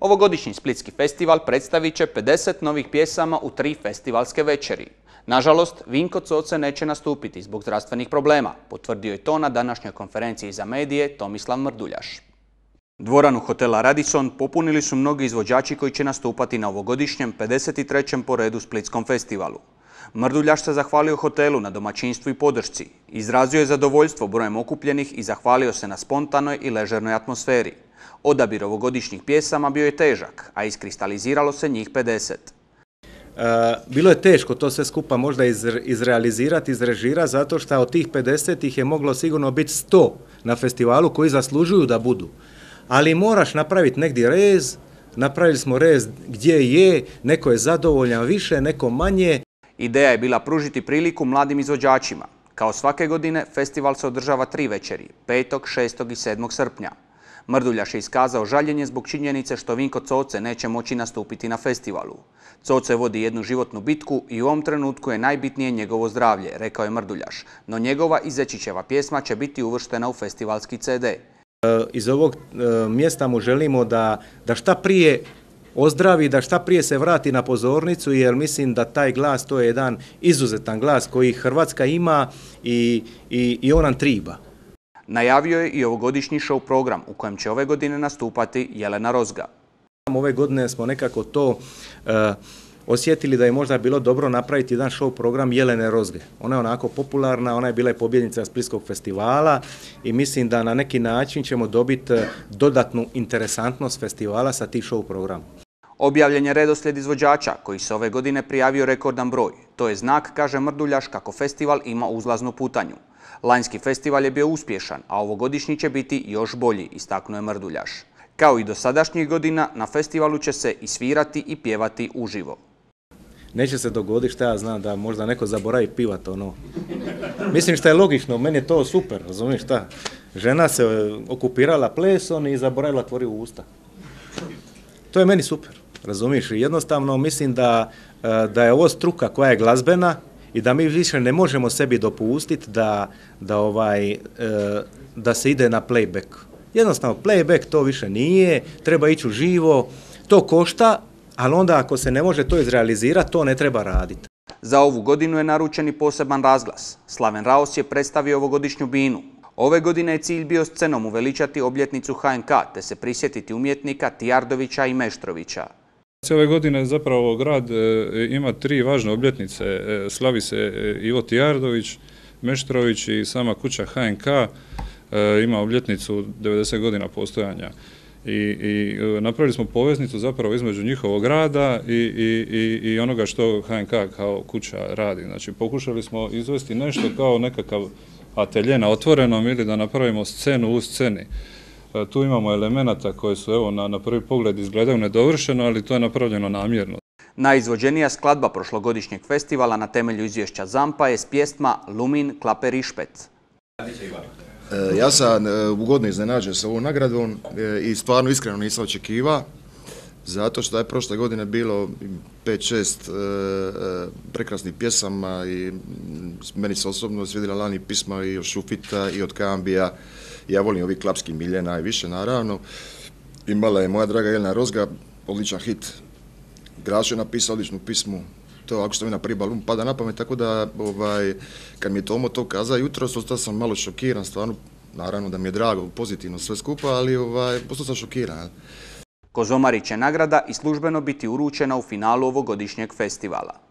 Ovogodišnji Splitski festival predstavit će 50 novih pjesama u tri festivalske večeri. Nažalost, Vinko Coce neće nastupiti zbog zdravstvenih problema, potvrdio je to na današnjoj konferenciji za medije Tomislav Mrduljaš. Dvoranu hotela Radisson popunili su mnogi izvođači koji će nastupati na ovogodišnjem 53. po Splitskom festivalu. Mrduljaš se zahvalio hotelu na domaćinstvu i podršci, izrazio je zadovoljstvo brojem okupljenih i zahvalio se na spontanoj i ležernoj atmosferi. Odabir ovogodišnjih pjesama bio je težak, a iskristaliziralo se njih 50. E, bilo je teško to sve skupa možda izrealizirati, izrežirati, zato što od tih 50 ih je moglo sigurno biti 100 na festivalu koji zaslužuju da budu. Ali moraš napraviti negdje rez, napravili smo rez gdje je, neko je zadovoljan više, neko manje. Ideja je bila pružiti priliku mladim izvođačima. Kao svake godine, festival se održava tri večeri, 5., 6. i 7. srpnja. Mrduljaš je iskazao žaljenje zbog činjenice što Vinko Coce neće moći nastupiti na festivalu. Coce vodi jednu životnu bitku i u ovom trenutku je najbitnije njegovo zdravlje, rekao je Mrduljaš, no njegova i pjesma će biti uvrštena u festivalski CD. E, iz ovog e, mjesta mu želimo da, šta prije ozdravi, da šta prije se vrati na pozornicu, jer mislim da taj glas, to je jedan izuzetan glas koji Hrvatska ima i, i on nam triba. Najavio je i ovogodišnji show program u kojem će ove godine nastupati Jelena Rozga. Ove godine smo nekako to e, osjetili da je možda bilo dobro napraviti jedan show program Jelene Rozge. Ona je onako popularna, ona je bila i pobjednica Splitskog festivala i mislim da na neki način ćemo dobiti e, dodatnu interesantnost festivala sa tih show programom. Objavljen je redoslijed izvođača koji se ove godine prijavio rekordan broj. To je znak, kaže Mrduljaš, kako festival ima uzlaznu putanju. Lanjski festival je bio uspješan, a ovogodišnji će biti još bolji, istaknuo je Mrduljaš. Kao i do sadašnjih godina, na festivalu će se i svirati i pjevati uživo. Neće se dogoditi šta ja znam da možda neko zaboravi pivat ono. Mislim što je logično, meni je to super, razumiješ šta? Žena se e, okupirala plesom i zaboravila tvori u usta. To je meni super, razumiješ? Jednostavno mislim da, e, da je ovo struka koja je glazbena, i da mi više ne možemo sebi dopustiti da, da, ovaj, e, da se ide na playback. Jednostavno, playback to više nije, treba ići u živo, to košta, ali onda ako se ne može to izrealizirati, to ne treba raditi. Za ovu godinu je naručen i poseban razglas. Slaven Raos je predstavio ovogodišnju binu. Ove godine je cilj bio scenom uveličati obljetnicu HNK te se prisjetiti umjetnika Tijardovića i Meštrovića. Ove godine zapravo grad e, ima tri važne obljetnice. E, slavi se e, Ivo Tijardović, Meštrović i sama kuća HNK ima obljetnicu 90 godina postojanja. I, napravili smo poveznicu zapravo između njihovog rada i, i onoga što HNK kao kuća radi. Znači pokušali smo izvesti nešto kao nekakav atelje na otvorenom ili da napravimo scenu u sceni. E, tu imamo elemenata koje su evo na, prvi pogled izgledaju nedovršeno, ali to je napravljeno namjerno. Najizvođenija skladba prošlogodišnjeg festivala na temelju izvješća Zampa je s pjesma Lumin klaper i Špet. E, ja sam e, ugodno iznenađen sa ovom nagradom i stvarno iskreno nisam očekiva, zato što je prošle godine bilo 5-6 prekrasnih pjesama i meni se osobno svidjela Lani pisma i od Šufita i od Kambija ja volim ovi klapski milje najviše, naravno. Imala je moja draga Jelena Rozga, odličan hit. Grašo je napisao odličnu pismu, to ako što mi na prvi pada na pamet, tako da ovaj, kad mi je Tomo to kazao jutro, ostao sam malo šokiran, stvarno, naravno da mi je drago, pozitivno sve skupa, ali ovaj, postao sam šokiran. Kozomarić je nagrada i službeno biti uručena u finalu ovogodišnjeg festivala.